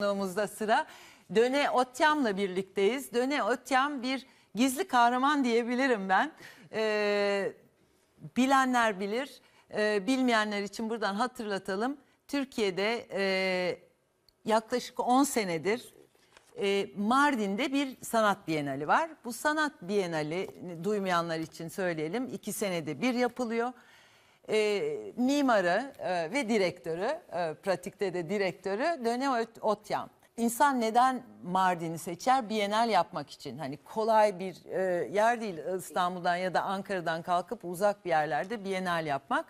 Konuğumuzda sıra Döne Otyam'la birlikteyiz. Döne Otyam bir gizli kahraman diyebilirim ben. Ee, bilenler bilir, ee, bilmeyenler için buradan hatırlatalım. Türkiye'de e, yaklaşık 10 senedir e, Mardin'de bir sanat bienali var. Bu sanat bienali duymayanlar için söyleyelim. iki senede bir yapılıyor e, mimarı e, ve direktörü, e, pratikte de direktörü Döne Otyan. İnsan neden Mardin'i seçer? Bienal yapmak için. Hani kolay bir e, yer değil İstanbul'dan ya da Ankara'dan kalkıp uzak bir yerlerde Bienal yapmak.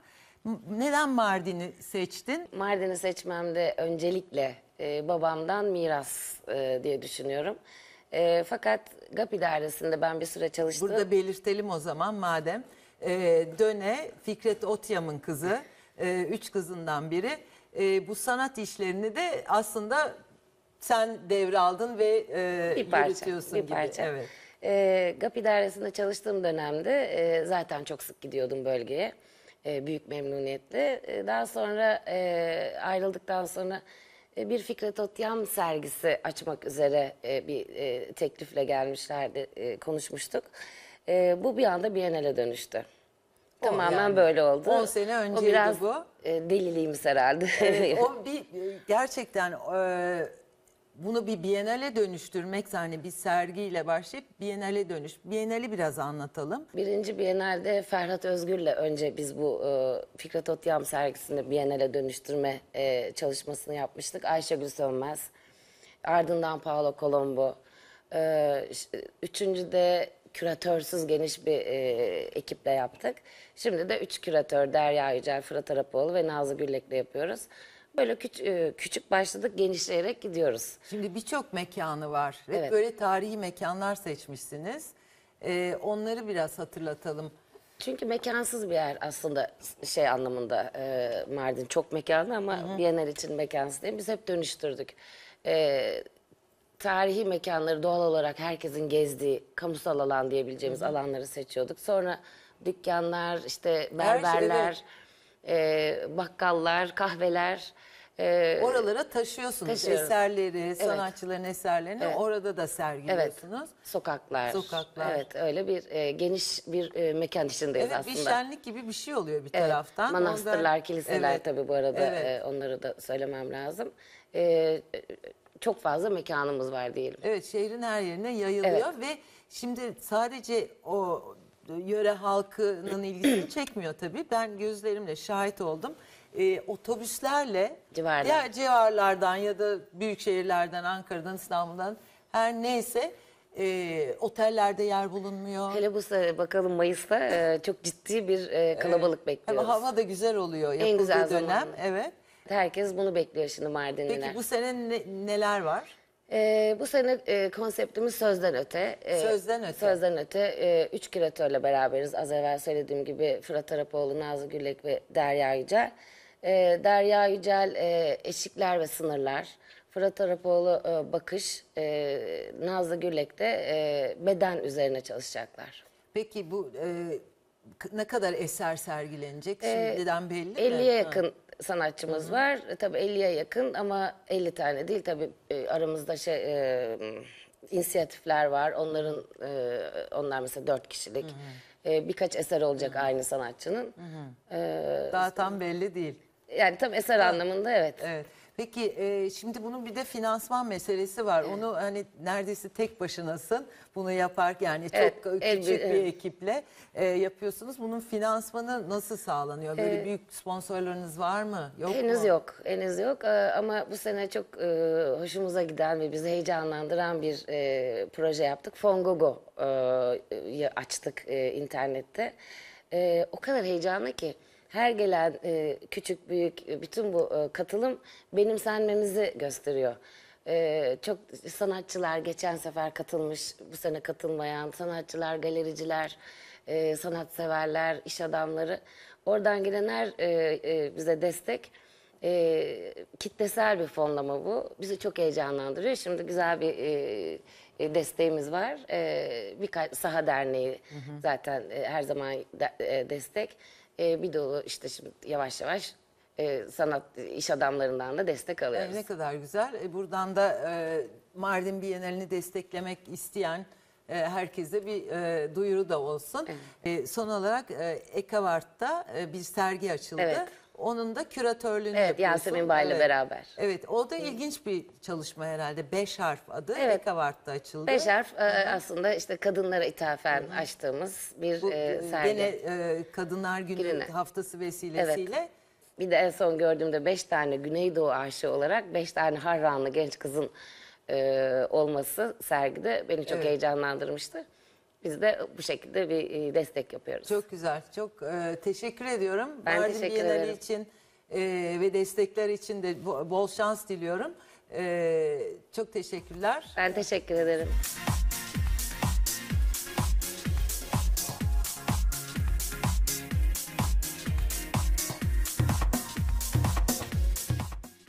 neden Mardin'i seçtin? Mardin'i seçmemde öncelikle e, babamdan miras e, diye düşünüyorum. E, fakat GAP idaresinde ben bir süre çalıştım. Burada belirtelim o zaman madem e, Döne, Fikret Otyam'ın kızı, e, üç kızından biri. E, bu sanat işlerini de aslında sen devraldın ve e, Bir parça, yürütüyorsun bir gibi. parça. Evet. E, GAP idaresinde çalıştığım dönemde e, zaten çok sık gidiyordum bölgeye. E, büyük memnuniyetle. E, daha sonra e, ayrıldıktan sonra e, bir Fikret Otyam sergisi açmak üzere e, bir e, teklifle gelmişlerdi, e, konuşmuştuk. E, bu bir anda Biennale dönüştü. Oh, Tamamen yani. böyle oldu. 10 sene önceydi o biraz, bu. E, deliliğimiz herhalde. Evet, o bir e, gerçekten e, bunu bir Biennale dönüştürmek yani bir sergiyle başlayıp Biennale dönüş. Biennale'i biraz anlatalım. Birinci Biennale'de Ferhat Özgür'le önce biz bu e, Fikret Otyam sergisinde Biennale dönüştürme e, çalışmasını yapmıştık. Ayşegül Sönmez, ardından Paolo Colombo. E, üçüncü de küratörsüz geniş bir e, ekiple yaptık. Şimdi de üç küratör Derya Yücel, Fırat Arapoğlu ve Nazlı Güllek'le yapıyoruz. Böyle küç e, küçük başladık genişleyerek gidiyoruz. Şimdi birçok mekanı var. Hep Evet. böyle tarihi mekanlar seçmişsiniz. Ee, onları biraz hatırlatalım. Çünkü mekansız bir yer aslında şey anlamında e, Mardin çok mekanlı ama Biennial için mekansız değil. Biz hep dönüştürdük. E, tarihi mekanları doğal olarak herkesin gezdiği kamusal alan diyebileceğimiz alanları seçiyorduk. Sonra dükkanlar, işte berberler, e, bakkallar, kahveler. e, Oralara taşıyorsunuz Taşıyoruz. eserleri, sanatçıların eserlerini Evet. orada da sergiliyorsunuz. Sokaklar. Sokaklar. Evet öyle bir e, geniş bir e, mekan içindeyiz Evet, aslında. bir şenlik gibi bir şey oluyor bir Evet, taraftan. Manastırlar, Ondan- kiliseler Evet, tabii bu arada evet. e, onları da söylemem lazım. E, çok fazla mekanımız var diyelim. Evet şehrin her yerine yayılıyor evet. ve şimdi sadece o e, yöre halkının ilgisini çekmiyor tabii. Ben gözlerimle şahit oldum. Ee, otobüslerle Civarlar. diğer civarlardan ya da büyük şehirlerden, Ankara'dan, İstanbul'dan her neyse e, otellerde yer bulunmuyor. Hele bu bakalım Mayıs'ta e, çok ciddi bir e, kalabalık evet. bekliyoruz. hava da güzel oluyor. En güzel dönem. Zamanı. Evet. Herkes bunu bekliyor şimdi Mardin'de. Peki bu sene ne- neler var? Ee, bu sene e, konseptimiz sözden öte. Ee, Sözden öte. Sözden öte. Ee, üç küratörle beraberiz. Az evvel söylediğim gibi Fırat Arapoğlu, Nazlı Güllek ve Derya Yücel. Ee, Derya Yücel e, eşikler ve sınırlar. Fırat Arapoğlu e, bakış. E, Nazlı Güllek de e, beden üzerine çalışacaklar. Peki bu e, ne kadar eser sergilenecek ee, şimdiden belli mi? 50'ye yakın sanatçımız var. E, tabii 50'ye yakın ama 50 tane değil. Tabii e, aramızda şey e, inisiyatifler var. Onların e, onlar mesela 4 kişilik. E, birkaç eser olacak aynı sanatçının. E, Daha tam belli değil. yani tam eser anlamında evet. Evet. Peki e, şimdi bunun bir de finansman meselesi var. Evet. Onu hani neredeyse tek başınasın bunu yaparken yani çok küçük evet. bir ekiple e, yapıyorsunuz. Bunun finansmanı nasıl sağlanıyor? Böyle evet. büyük sponsorlarınız var mı? Yok henüz mu? yok. Henüz yok ee, ama bu sene çok e, hoşumuza giden ve bizi heyecanlandıran bir e, proje yaptık. Fongogo e, açtık e, internette. E, o kadar heyecanlı ki her gelen e, küçük büyük e, bütün bu e, katılım benimsenmemizi gösteriyor. E, çok sanatçılar geçen sefer katılmış, bu sene katılmayan sanatçılar, galericiler, e, sanatseverler, iş adamları. Oradan gelen her e, e, bize destek e, kitlesel bir fonlama bu. Bizi çok heyecanlandırıyor. Şimdi güzel bir e, e desteğimiz var. E, birkaç saha derneği hı hı. zaten e, her zaman de, e, destek e, bir dolu işte şimdi yavaş yavaş e, sanat iş adamlarından da destek alıyoruz. E, ne kadar güzel. E, buradan da e, Mardin Bienalini desteklemek isteyen e, herkese bir e, duyuru da olsun. Evet. E, son olarak e, Ekavart'ta e, bir sergi açıldı. Evet. Onun da küratörlüğünü Evet yapıyorsun. Yasemin Bay'la evet. beraber. Evet o da ilginç bir çalışma herhalde. Beş harf adı evet. Ekavart'ta açıldı. Beş harf e, aslında işte kadınlara ithafen Hı açtığımız bir Bu, e, e, sergi. Gene e, Kadınlar Günü Gününe. haftası vesilesiyle. Evet. Bir de en son gördüğümde beş tane Güneydoğu aşığı olarak beş tane Harranlı genç kızın e, olması sergide beni çok evet. heyecanlandırmıştı. Biz de bu şekilde bir e, destek yapıyoruz. Çok güzel. Çok e, teşekkür ediyorum. Ben Mardin teşekkür Bienali ederim. için e, ve destekler için de bol şans diliyorum. E, çok teşekkürler. Ben teşekkür ederim.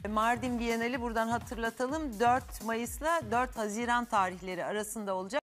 Mardin Bienali buradan hatırlatalım. 4 Mayıs'la 4 Haziran tarihleri arasında olacak.